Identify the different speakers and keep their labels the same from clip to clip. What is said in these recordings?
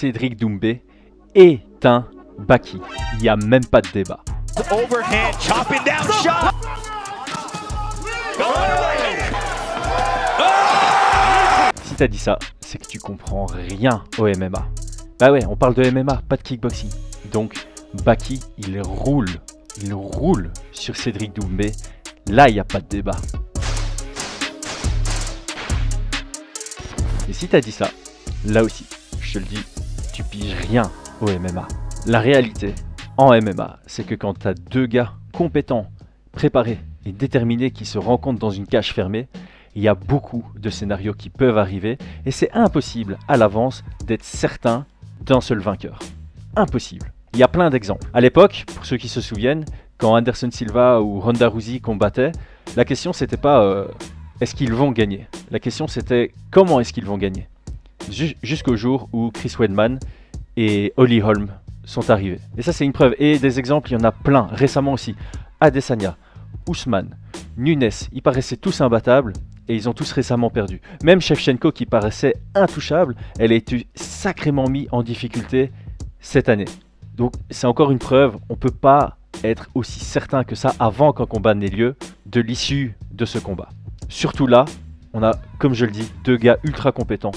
Speaker 1: Cédric Doumbé est un Baki. Il n'y a même pas de débat. Oh. Oh. Si t'as dit ça, c'est que tu comprends rien au MMA. Bah ouais, on parle de MMA, pas de kickboxing. Donc, Baki, il roule, il roule sur Cédric Doumbé. Là, il n'y a pas de débat. Et si t'as dit ça, là aussi, je te le dis, tu piges rien au MMA. La réalité en MMA, c'est que quand tu as deux gars compétents, préparés et déterminés qui se rencontrent dans une cage fermée, il y a beaucoup de scénarios qui peuvent arriver et c'est impossible à l'avance d'être certain d'un seul vainqueur. Impossible. Il y a plein d'exemples. À l'époque, pour ceux qui se souviennent, quand Anderson Silva ou Ronda Rousey combattaient, la question c'était pas euh, est-ce qu'ils vont gagner La question c'était comment est-ce qu'ils vont gagner jusqu'au jour où Chris Weidman et Holly Holm sont arrivés. Et ça, c'est une preuve. Et des exemples, il y en a plein, récemment aussi. Adesanya, Ousmane, Nunes, ils paraissaient tous imbattables et ils ont tous récemment perdu. Même Shevchenko, qui paraissait intouchable, elle a été sacrément mise en difficulté cette année. Donc, c'est encore une preuve, on ne peut pas être aussi certain que ça avant qu'un combat n'ait lieu de l'issue de ce combat. Surtout là, on a, comme je le dis, deux gars ultra compétents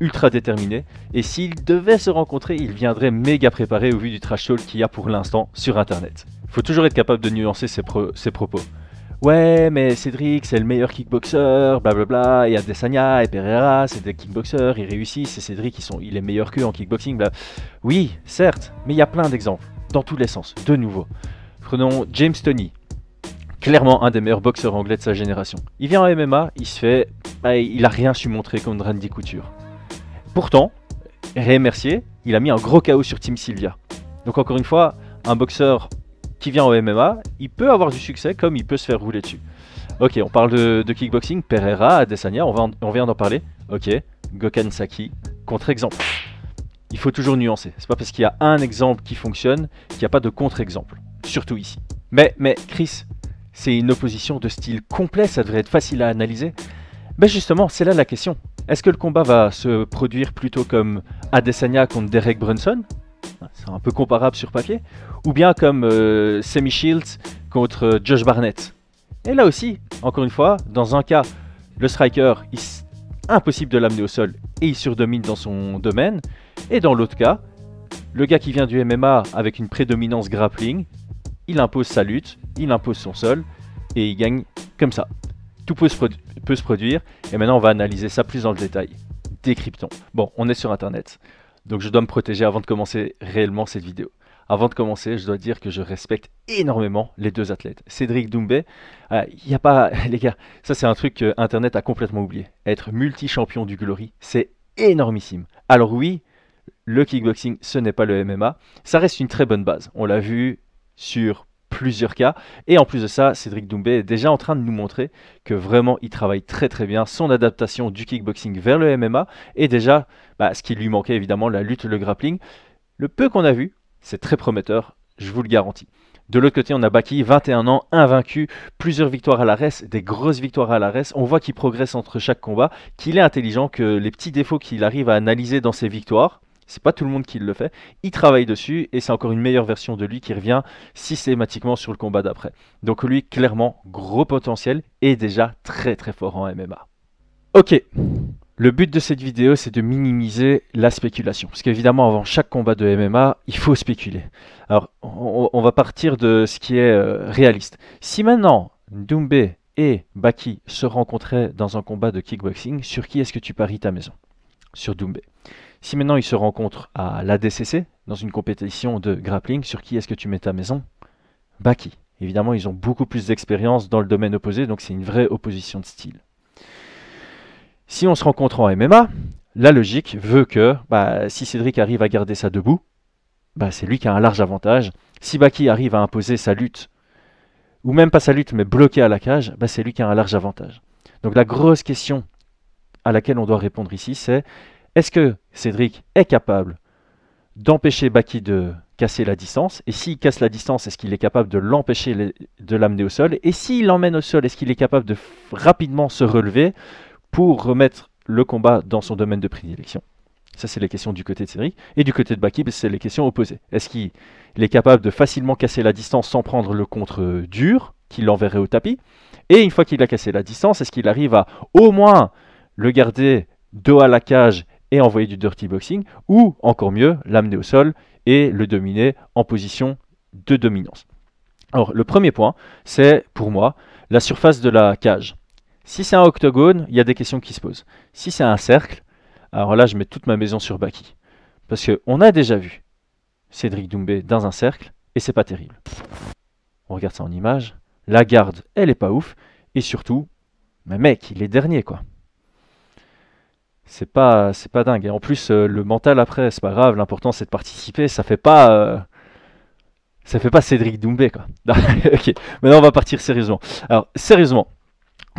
Speaker 1: ultra déterminé, et s'ils devaient se rencontrer, il viendrait méga préparé au vu du trash talk qu'il y a pour l'instant sur internet. Faut toujours être capable de nuancer ses, propos. Ouais, mais Cédric, c'est le meilleur kickboxer, blablabla, et Adesanya et Pereira, c'est des kickboxers, ils réussissent, et Cédric, qui sont, il est meilleur qu'eux en kickboxing, bla. Oui, certes, mais il y a plein d'exemples, dans tous les sens, de nouveau. Prenons James Tony, clairement un des meilleurs boxeurs anglais de sa génération. Il vient en MMA, il se fait. Bah, il a rien su montrer contre Randy Couture. Pourtant, Ray il a mis un gros chaos sur Team Sylvia. Donc encore une fois, un boxeur qui vient au MMA, il peut avoir du succès comme il peut se faire rouler dessus. Ok, on parle de, kickboxing, Pereira, Adesanya, on, on vient d'en parler. Ok, Gokhan Saki, contre-exemple. Il faut toujours nuancer. C'est pas parce qu'il y a un exemple qui fonctionne qu'il n'y a pas de contre-exemple. Surtout ici. Mais, mais, Chris, c'est une opposition de style complet, ça devrait être facile à analyser. Mais justement, c'est là la question. Est-ce que le combat va se produire plutôt comme Adesanya contre Derek Brunson C'est un peu comparable sur papier. Ou bien comme euh, Semi Shields contre euh, Josh Barnett Et là aussi, encore une fois, dans un cas, le striker, impossible de l'amener au sol et il surdomine dans son domaine. Et dans l'autre cas, le gars qui vient du MMA avec une prédominance grappling, il impose sa lutte, il impose son sol et il gagne comme ça. Tout peut se, produire. Et maintenant, on va analyser ça plus dans le détail. Décryptons. Bon, on est sur Internet. Donc je dois me protéger avant de commencer réellement cette vidéo. Avant de commencer, je dois dire que je respecte énormément les deux athlètes. Cédric Doumbé, euh, il n'y a pas, les gars, ça c'est un truc que Internet a complètement oublié. Être multi-champion du Glory, c'est énormissime. Alors oui, le kickboxing, ce n'est pas le MMA. Ça reste une très bonne base. On l'a vu sur plusieurs cas. Et en plus de ça, Cédric Doumbé est déjà en train de nous montrer que vraiment il travaille très très bien son adaptation du kickboxing vers le MMA et déjà bah, ce qui lui manquait évidemment, la lutte, le grappling. Le peu qu'on a vu, c'est très prometteur, je vous le garantis. De l'autre côté, on a Baki, 21 ans, invaincu, plusieurs victoires à la res, des grosses victoires à la On voit qu'il progresse entre chaque combat, qu'il est intelligent, que les petits défauts qu'il arrive à analyser dans ses victoires, c'est pas tout le monde qui le fait. Il travaille dessus et c'est encore une meilleure version de lui qui revient systématiquement sur le combat d'après. Donc lui, clairement, gros potentiel et déjà très très fort en MMA. Ok, le but de cette vidéo, c'est de minimiser la spéculation. Parce qu'évidemment, avant chaque combat de MMA, il faut spéculer. Alors, on, va partir de ce qui est euh, réaliste. Si maintenant, Ndumbe et Baki se rencontraient dans un combat de kickboxing, sur qui est-ce que tu paries ta maison sur Doumbé. Si maintenant ils se rencontrent à la l'ADCC, dans une compétition de grappling, sur qui est-ce que tu mets ta maison Baki. Évidemment, ils ont beaucoup plus d'expérience dans le domaine opposé, donc c'est une vraie opposition de style. Si on se rencontre en MMA, la logique veut que bah, si Cédric arrive à garder ça debout, bah, c'est lui qui a un large avantage. Si Baki arrive à imposer sa lutte, ou même pas sa lutte, mais bloqué à la cage, bah, c'est lui qui a un large avantage. Donc la grosse question à laquelle on doit répondre ici, c'est est-ce que Cédric est capable d'empêcher Baki de casser la distance Et s'il casse la distance, est-ce qu'il est capable de l'empêcher de l'amener au sol Et s'il l'emmène au sol, est-ce qu'il est capable de rapidement se relever pour remettre le combat dans son domaine de prédilection ça, c'est les questions du côté de Cédric. Et du côté de Baki, ben, c'est les questions opposées. Est-ce qu'il est capable de facilement casser la distance sans prendre le contre dur, qui l'enverrait au tapis Et une fois qu'il a cassé la distance, est-ce qu'il arrive à au moins le garder dos à la cage et envoyer du dirty boxing, ou encore mieux, l'amener au sol et le dominer en position de dominance. Alors le premier point, c'est pour moi la surface de la cage. Si c'est un octogone, il y a des questions qui se posent. Si c'est un cercle, alors là je mets toute ma maison sur Baki. Parce qu'on a déjà vu Cédric Doumbé dans un cercle, et c'est pas terrible. On regarde ça en image, la garde, elle est pas ouf, et surtout, mais mec, il est dernier quoi c'est pas c'est pas dingue. Et en plus, euh, le mental après, c'est pas grave. L'important c'est de participer. Ça fait pas euh, ça fait pas Cédric Doumbé quoi. ok. Maintenant on va partir sérieusement. Alors sérieusement,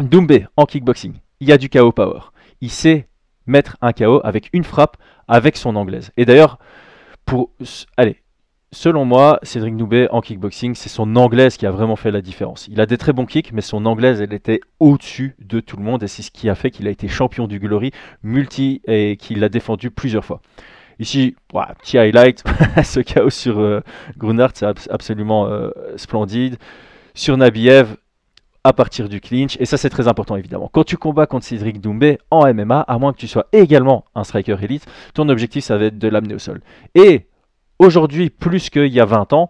Speaker 1: Doumbé en kickboxing, il y a du KO power. Il sait mettre un KO avec une frappe avec son anglaise. Et d'ailleurs, pour allez, Selon moi, Cédric Doumbé en kickboxing, c'est son anglaise qui a vraiment fait la différence. Il a des très bons kicks, mais son anglaise, elle était au-dessus de tout le monde et c'est ce qui a fait qu'il a été champion du Glory multi et qu'il l'a défendu plusieurs fois. Ici, petit highlight, ce chaos sur euh, Grunhardt, c'est absolument euh, splendide. Sur Nabiev, à partir du clinch, et ça c'est très important évidemment. Quand tu combats contre Cédric Doumbé en MMA, à moins que tu sois également un striker élite, ton objectif ça va être de l'amener au sol. Et aujourd'hui plus qu'il y a 20 ans,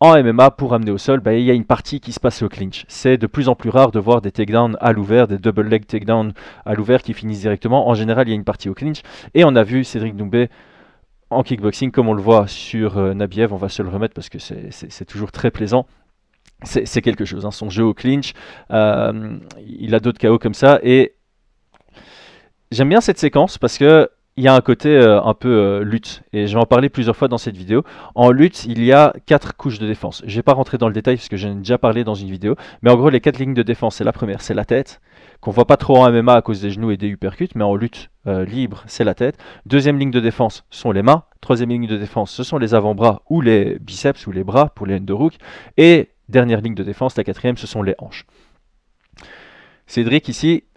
Speaker 1: en MMA, pour amener au sol, ben, il y a une partie qui se passe au clinch. C'est de plus en plus rare de voir des takedowns à l'ouvert, des double leg takedowns à l'ouvert qui finissent directement. En général, il y a une partie au clinch. Et on a vu Cédric Doumbé en kickboxing, comme on le voit sur euh, Nabiev, on va se le remettre parce que c'est toujours très plaisant. C'est quelque chose, hein, son jeu au clinch, euh, il a d'autres KO comme ça. Et j'aime bien cette séquence parce que il y a un côté euh, un peu euh, lutte, et je vais en parler plusieurs fois dans cette vidéo. En lutte, il y a quatre couches de défense. Je vais pas rentrer dans le détail parce que j'en ai déjà parlé dans une vidéo, mais en gros, les quatre lignes de défense, c'est la première, c'est la tête, qu'on voit pas trop en MMA à cause des genoux et des uppercuts, mais en lutte euh, libre, c'est la tête. Deuxième ligne de défense sont les mains. Troisième ligne de défense, ce sont les avant-bras ou les biceps ou les bras pour les rook. Et dernière ligne de défense, la quatrième, ce sont les hanches. Cédric ici,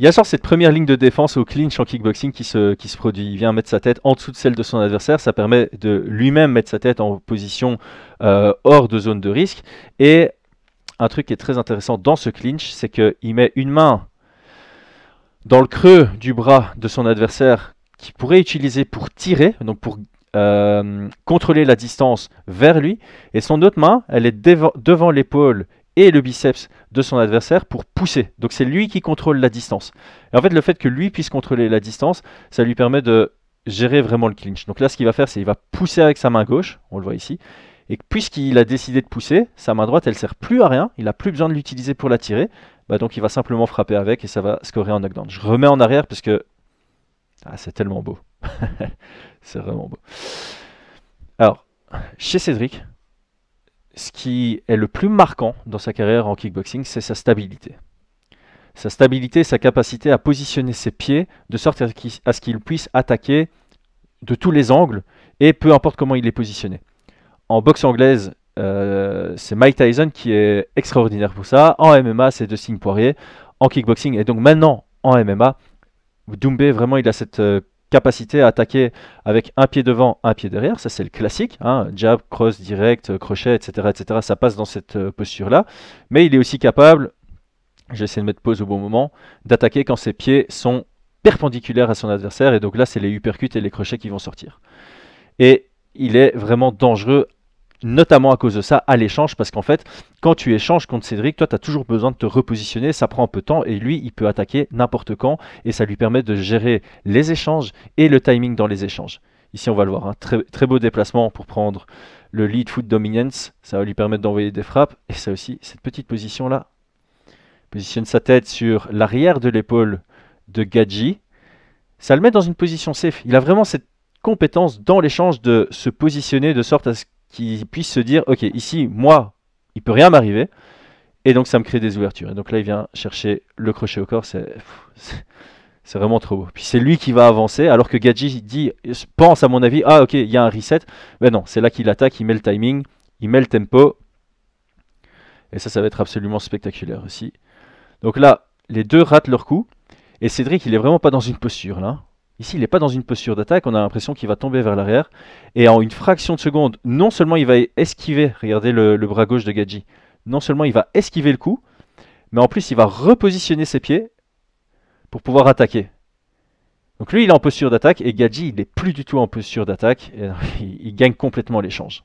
Speaker 1: Il y a cette première ligne de défense au clinch en kickboxing qui se, produit. Il vient mettre sa tête en dessous de celle de son adversaire. Ça permet de lui-même mettre sa tête en position euh, hors de zone de risque. Et un truc qui est très intéressant dans ce clinch, c'est qu'il met une main dans le creux du bras de son adversaire qui pourrait utiliser pour tirer, donc pour euh, contrôler la distance vers lui. Et son autre main, elle est devant l'épaule et le biceps de son adversaire pour pousser. Donc c'est lui qui contrôle la distance. Et en fait, le fait que lui puisse contrôler la distance, ça lui permet de gérer vraiment le clinch. Donc là, ce qu'il va faire, c'est qu'il va pousser avec sa main gauche, on le voit ici, et puisqu'il a décidé de pousser, sa main droite, elle sert plus à rien, il n'a plus besoin de l'utiliser pour la tirer, bah, donc il va simplement frapper avec et ça va scorer en knockdown. Je remets en arrière parce que ah, c'est tellement beau. c'est vraiment beau. Alors, chez Cédric, ce qui est le plus marquant dans sa carrière en kickboxing, c'est sa stabilité. Sa stabilité, sa capacité à positionner ses pieds de sorte à ce qu'il puisse attaquer de tous les angles et peu importe comment il est positionné. En boxe anglaise, euh, c'est Mike Tyson qui est extraordinaire pour ça. En MMA, c'est Dustin Poirier. En kickboxing et donc maintenant en MMA, Doumbé, vraiment, il a cette euh, capacité à attaquer avec un pied devant, un pied derrière, ça c'est le classique, hein. jab, cross, direct, crochet, etc., etc., ça passe dans cette euh, posture-là, mais il est aussi capable, j'essaie de mettre pause au bon moment, d'attaquer quand ses pieds sont perpendiculaires à son adversaire, et donc là c'est les uppercuts et les crochets qui vont sortir. Et il est vraiment dangereux notamment à cause de ça, à l'échange, parce qu'en fait, quand tu échanges contre Cédric, toi, tu as toujours besoin de te repositionner, ça prend un peu de temps, et lui, il peut attaquer n'importe quand, et ça lui permet de gérer les échanges et le timing dans les échanges. Ici, on va le voir, un hein. très, très, beau déplacement pour prendre le lead foot dominance, ça va lui permettre d'envoyer des frappes, et ça aussi, cette petite position-là, positionne sa tête sur l'arrière de l'épaule de Gadji, ça le met dans une position safe. Il a vraiment cette compétence dans l'échange de se positionner de sorte à ce qui puisse se dire ok ici moi il peut rien m'arriver et donc ça me crée des ouvertures et donc là il vient chercher le crochet au corps c'est c'est vraiment trop beau puis c'est lui qui va avancer alors que Gadji dit pense à mon avis ah ok il y a un reset mais ben non c'est là qu'il attaque il met le timing il met le tempo et ça ça va être absolument spectaculaire aussi donc là les deux ratent leur coup et Cédric il est vraiment pas dans une posture là Ici, il n'est pas dans une posture d'attaque, on a l'impression qu'il va tomber vers l'arrière. Et en une fraction de seconde, non seulement il va esquiver, regardez le, bras gauche de Gadji, non seulement il va esquiver le coup, mais en plus il va repositionner ses pieds pour pouvoir attaquer. Donc lui, il est en posture d'attaque et Gadji, il n'est plus du tout en posture d'attaque. Il, il, gagne complètement l'échange.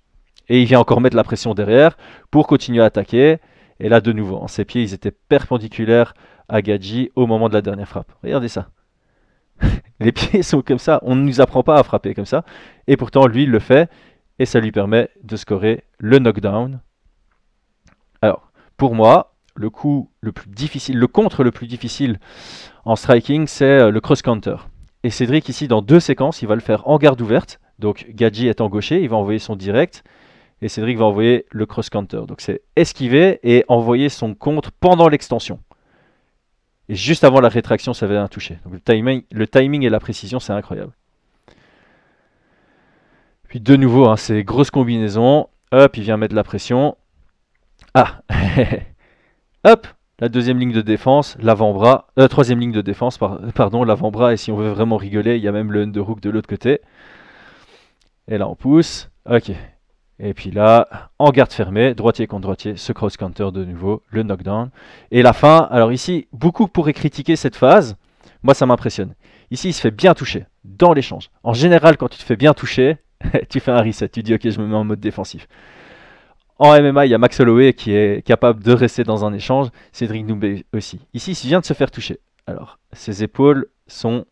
Speaker 1: Et il vient encore mettre la pression derrière pour continuer à attaquer. Et là, de nouveau, ses pieds, ils étaient perpendiculaires à Gadji au moment de la dernière frappe. Regardez ça. les pieds sont comme ça, on ne nous apprend pas à frapper comme ça. Et pourtant, lui, il le fait et ça lui permet de scorer le knockdown. Alors, pour moi, le coup le plus difficile, le contre le plus difficile en striking, c'est euh, le cross-counter. Et Cédric, ici, dans deux séquences, il va le faire en garde ouverte. Donc, Gadji est en gaucher, il va envoyer son direct. Et Cédric va envoyer le cross-counter. Donc, c'est esquiver et envoyer son contre pendant l'extension. Et juste avant la rétraction, ça avait un toucher. Donc le timing, le timing et la précision, c'est incroyable. Puis de nouveau, hein, c'est grosse combinaison. Hop, il vient mettre la pression. Ah Hop La deuxième ligne de défense, l'avant-bras. La euh, troisième ligne de défense, pardon, l'avant-bras. Et si on veut vraiment rigoler, il y a même le underhook de l'autre côté. Et là, on pousse. Ok, et puis là, en garde fermée, droitier contre droitier, ce cross-counter de nouveau, le knockdown. Et la fin, alors ici, beaucoup pourraient critiquer cette phase. Moi, ça m'impressionne. Ici, il se fait bien toucher dans l'échange. En général, quand tu te fais bien toucher, tu fais un reset. Tu dis, OK, je me mets en mode défensif. En MMA, il y a Max Holloway qui est capable de rester dans un échange. Cédric Doumbé aussi. Ici, il vient de se faire toucher. Alors, ses épaules sont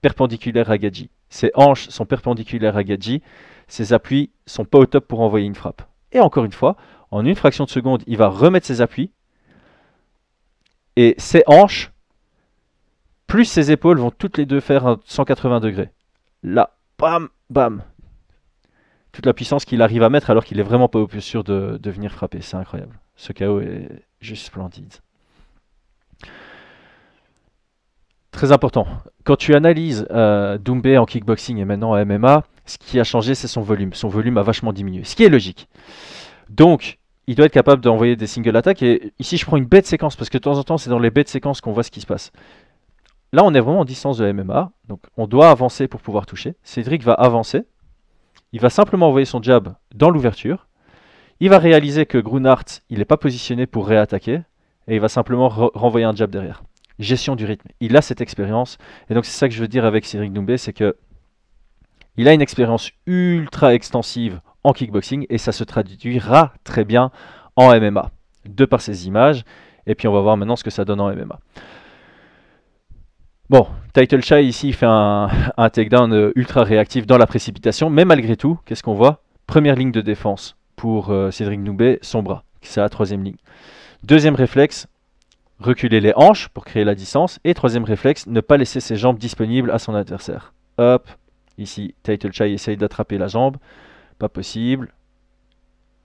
Speaker 1: perpendiculaires à Gadji. Ses hanches sont perpendiculaires à Gadji ses appuis sont pas au top pour envoyer une frappe. Et encore une fois, en une fraction de seconde, il va remettre ses appuis. Et ses hanches, plus ses épaules vont toutes les deux faire un 180 degrés. Là, bam, bam. Toute la puissance qu'il arrive à mettre alors qu'il est vraiment pas au plus sûr de, venir frapper. C'est incroyable. Ce KO est juste splendide. Très important. Quand tu analyses euh, Doumbé en kickboxing et maintenant en MMA, ce qui a changé, c'est son volume. Son volume a vachement diminué, ce qui est logique. Donc, il doit être capable d'envoyer des single attaques. Et ici, je prends une bête séquence, parce que de temps en temps, c'est dans les bêtes séquences qu'on voit ce qui se passe. Là, on est vraiment en distance de MMA, donc on doit avancer pour pouvoir toucher. Cédric va avancer. Il va simplement envoyer son jab dans l'ouverture. Il va réaliser que Grunhardt, il n'est pas positionné pour réattaquer. Et il va simplement renvoyer un jab derrière. Gestion du rythme. Il a cette expérience. Et donc, c'est ça que je veux dire avec Cédric Doumbé, c'est que il a une expérience ultra extensive en kickboxing et ça se traduira très bien en MMA, de par ses images. Et puis on va voir maintenant ce que ça donne en MMA. Bon, Title Shy ici fait un, takedown euh, ultra réactif dans la précipitation, mais malgré tout, qu'est-ce qu'on voit Première ligne de défense pour euh, Cédric Noubet, son bras, c'est la troisième ligne. Deuxième réflexe, reculer les hanches pour créer la distance. Et troisième réflexe, ne pas laisser ses jambes disponibles à son adversaire. Hop, Ici, Title Chai essaye d'attraper la jambe. Pas possible.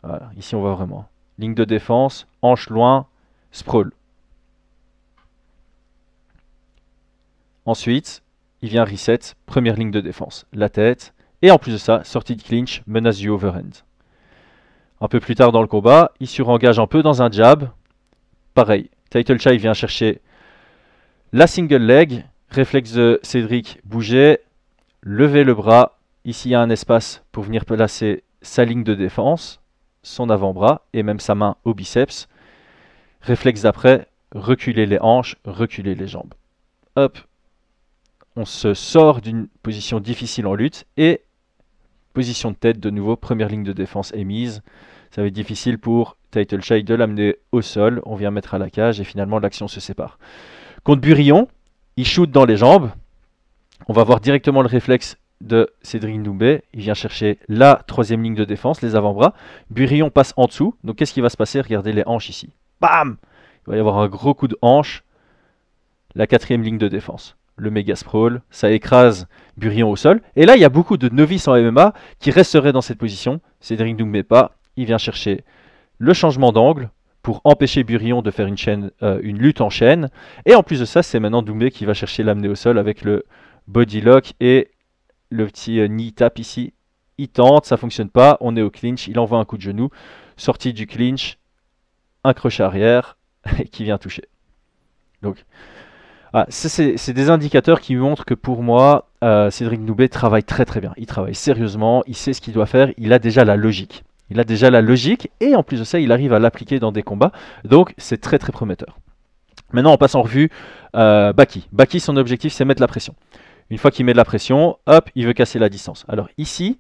Speaker 1: Voilà, ici on voit vraiment. Ligne de défense, hanche loin, sprawl. Ensuite, il vient reset, première ligne de défense, la tête. Et en plus de ça, sortie de clinch, menace du overhand. Un peu plus tard dans le combat, il surengage un peu dans un jab. Pareil, Title Chai vient chercher la single leg, réflexe de Cédric bouger. Levez le bras. Ici, il y a un espace pour venir placer sa ligne de défense, son avant-bras et même sa main au biceps. Réflexe d'après, reculer les hanches, reculer les jambes. Hop, on se sort d'une position difficile en lutte et position de tête de nouveau, première ligne de défense émise. Ça va être difficile pour Title Shay de l'amener au sol, on vient mettre à la cage et finalement l'action se sépare. Contre Burion, il shoot dans les jambes, on va voir directement le réflexe de Cédric Doumbé. Il vient chercher la troisième ligne de défense, les avant-bras. Burion passe en dessous. Donc qu'est-ce qui va se passer Regardez les hanches ici. Bam Il va y avoir un gros coup de hanche. La quatrième ligne de défense. Le méga sprawl, ça écrase Burion au sol. Et là, il y a beaucoup de novices en MMA qui resteraient dans cette position. Cédric Doumbé pas. Il vient chercher le changement d'angle pour empêcher Burion de faire une, euh, une lutte en chaîne. Et en plus de ça, c'est maintenant Doumbé qui va chercher l'amener au sol avec le, body lock et le petit euh, knee tap ici. Il tente, ça fonctionne pas, on est au clinch, il envoie un coup de genou, sortie du clinch, un crochet arrière qui vient toucher. Donc, ah, c'est des indicateurs qui montrent que pour moi, euh, Cédric Noubet travaille très très bien. Il travaille sérieusement, il sait ce qu'il doit faire, il a déjà la logique. Il a déjà la logique et en plus de ça, il arrive à l'appliquer dans des combats. Donc c'est très très prometteur. Maintenant, on passe en revue euh, Baki. Baki, son objectif, c'est mettre la pression. Une fois qu'il met de la pression, hop, il veut casser la distance. Alors ici,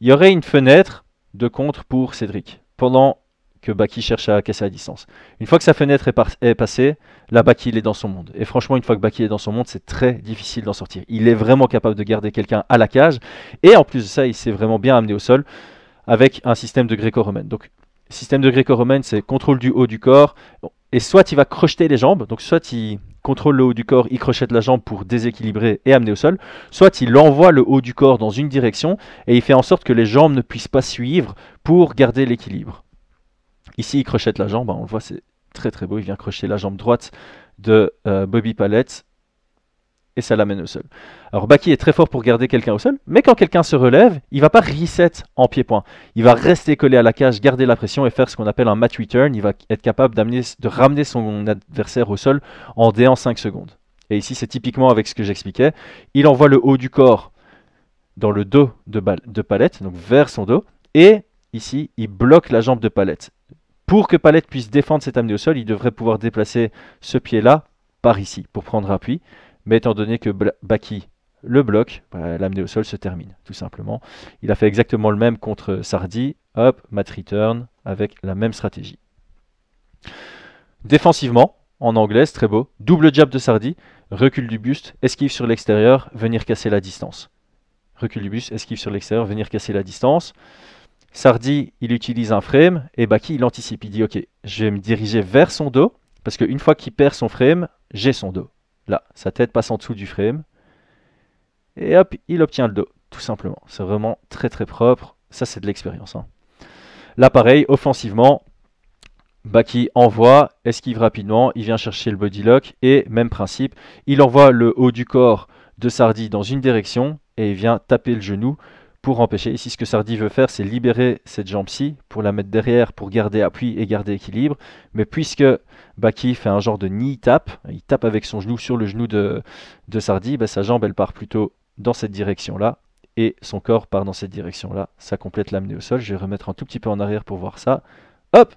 Speaker 1: il y aurait une fenêtre de contre pour Cédric, pendant que Baki cherche à casser la distance. Une fois que sa fenêtre est, passée, là Baki il est dans son monde. Et franchement, une fois que Baki est dans son monde, c'est très difficile d'en sortir. Il est vraiment capable de garder quelqu'un à la cage. Et en plus de ça, il s'est vraiment bien amené au sol avec un système de gréco-romaine. Donc, système de gréco-romaine, c'est contrôle du haut du corps. Et soit il va crocheter les jambes, donc soit il, contrôle le haut du corps, il crochette la jambe pour déséquilibrer et amener au sol, soit il envoie le haut du corps dans une direction et il fait en sorte que les jambes ne puissent pas suivre pour garder l'équilibre. Ici, il crochette la jambe, hein, on le voit, c'est très très beau, il vient crocheter la jambe droite de euh, Bobby Palette et ça l'amène au sol. Alors Baki est très fort pour garder quelqu'un au sol, mais quand quelqu'un se relève, il va pas reset en pied-point. Il va rester collé à la cage, garder la pression et faire ce qu'on appelle un match return. Il va être capable de ramener son adversaire au sol en déant en 5 secondes. Et ici, c'est typiquement avec ce que j'expliquais. Il envoie le haut du corps dans le dos de, de Palette, donc vers son dos, et ici, il bloque la jambe de Palette. Pour que Palette puisse défendre cette amenée au sol, il devrait pouvoir déplacer ce pied-là par ici pour prendre appui mais étant donné que Baki le bloque, bah, l'amener au sol se termine, tout simplement. Il a fait exactement le même contre Sardi, hop, mat return, avec la même stratégie. Défensivement, en anglais, très beau, double jab de Sardi, recul du buste, esquive sur l'extérieur, venir casser la distance. Recul du buste, esquive sur l'extérieur, venir casser la distance. Sardi, il utilise un frame, et Baki, il anticipe, il dit, ok, je vais me diriger vers son dos, parce qu'une fois qu'il perd son frame, j'ai son dos. Là, sa tête passe en dessous du frame. Et hop, il obtient le dos, tout simplement. C'est vraiment très très propre. Ça, c'est de l'expérience. Hein. Là, pareil, offensivement, Baki envoie, esquive rapidement, il vient chercher le body lock. Et même principe, il envoie le haut du corps de Sardi dans une direction et il vient taper le genou pour empêcher. Ici, ce que Sardi veut faire, c'est libérer cette jambe-ci pour la mettre derrière, pour garder appui et garder équilibre. Mais puisque Baki fait un genre de knee tap, il tape avec son genou sur le genou de, Sardi, bah, sa jambe, elle part plutôt dans cette direction-là. Et son corps part dans cette direction-là. Ça complète l'amener au sol. Je vais remettre un tout petit peu en arrière pour voir ça. Hop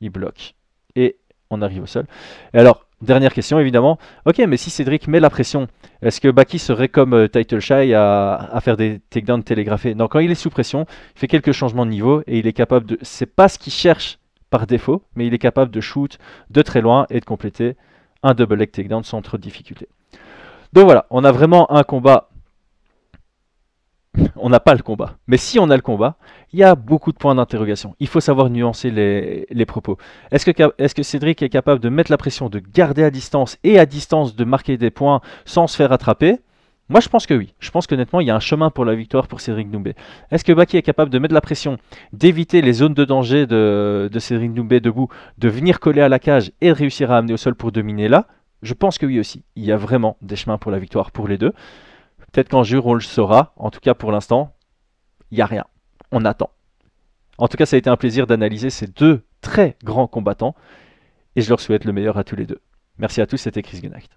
Speaker 1: Il bloque. Et on arrive au sol. Et alors, Dernière question évidemment. Ok, mais si Cédric met la pression, est-ce que Baki serait comme euh, Title Shy à, faire des takedowns télégraphés Non, quand il est sous pression, il fait quelques changements de niveau et il est capable de. C'est pas ce qu'il cherche par défaut, mais il est capable de shoot de très loin et de compléter un double leg takedown sans trop de difficulté. Donc voilà, on a vraiment un combat on n'a pas le combat. Mais si on a le combat, il y a beaucoup de points d'interrogation. Il faut savoir nuancer les, propos. Est-ce que, est que, Cédric est capable de mettre la pression, de garder à distance et à distance de marquer des points sans se faire attraper moi, je pense que oui. Je pense qu'honnêtement, il y a un chemin pour la victoire pour Cédric Noumbé. Est-ce que Baki est capable de mettre la pression, d'éviter les zones de danger de, Cédric Noumbé debout, de venir coller à la cage et de réussir à amener au sol pour dominer là Je pense que oui aussi. Il y a vraiment des chemins pour la victoire pour les deux. Peut-être qu'en jure, on le saura. En tout cas, pour l'instant, il n'y a rien. On attend. En tout cas, ça a été un plaisir d'analyser ces deux très grands combattants. Et je leur souhaite le meilleur à tous les deux. Merci à tous, c'était Chris Gunacht.